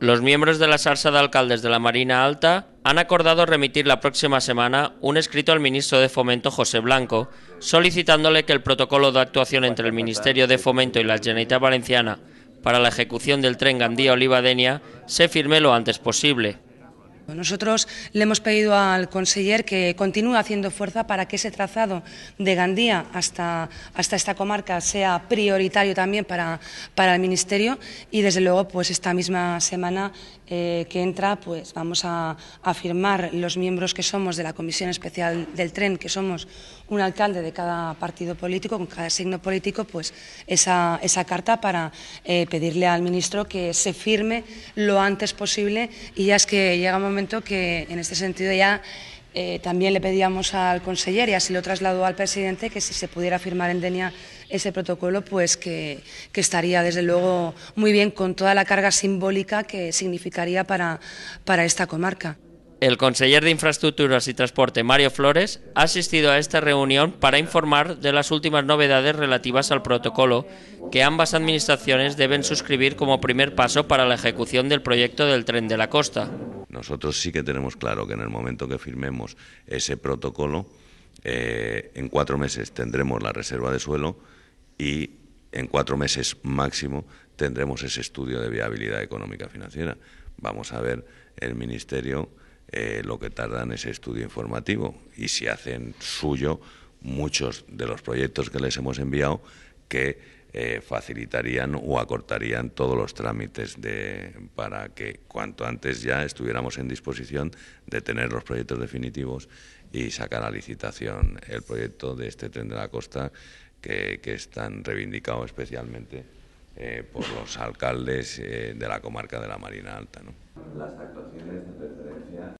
Los miembros de la Sarsa de Alcaldes de la Marina Alta han acordado remitir la próxima semana un escrito al ministro de Fomento José Blanco solicitándole que el protocolo de actuación entre el Ministerio de Fomento y la Generalitat Valenciana para la ejecución del tren gandía Denia se firme lo antes posible. Nosotros le hemos pedido al conseller que continúe haciendo fuerza para que ese trazado de Gandía hasta, hasta esta comarca sea prioritario también para, para el Ministerio y desde luego pues esta misma semana eh, que entra pues vamos a, firmar los miembros que somos de la Comisión Especial del Tren, que somos un alcalde de cada partido político, con cada signo político, pues esa, esa carta para eh, pedirle al ministro que se firme lo antes posible y ya es que llegamos momento que en este sentido ya eh, también le pedíamos al conseller y así lo trasladó al presidente que si se pudiera firmar en Denia ese protocolo, pues que, estaría desde luego muy bien con toda la carga simbólica que significaría para, para esta comarca. El conseller de Infraestructuras y Transporte, Mario Flores, ha asistido a esta reunión para informar de las últimas novedades relativas al protocolo que ambas administraciones deben suscribir como primer paso para la ejecución del proyecto del tren de la costa. Nosotros sí que tenemos claro que en el momento que firmemos ese protocolo, eh, en cuatro meses tendremos la reserva de suelo y en cuatro meses máximo tendremos ese estudio de viabilidad económica financiera. Vamos a ver el Ministerio eh, lo que tarda en ese estudio informativo y si hacen suyo muchos de los proyectos que les hemos enviado que eh, facilitarían o acortarían todos los trámites de, para que cuanto antes ya estuviéramos en disposición de tener los proyectos definitivos y sacar a licitación el proyecto de este tren de la costa que, están es reivindicado especialmente eh, por los alcaldes eh, de la comarca de la Marina Alta. ¿no? Las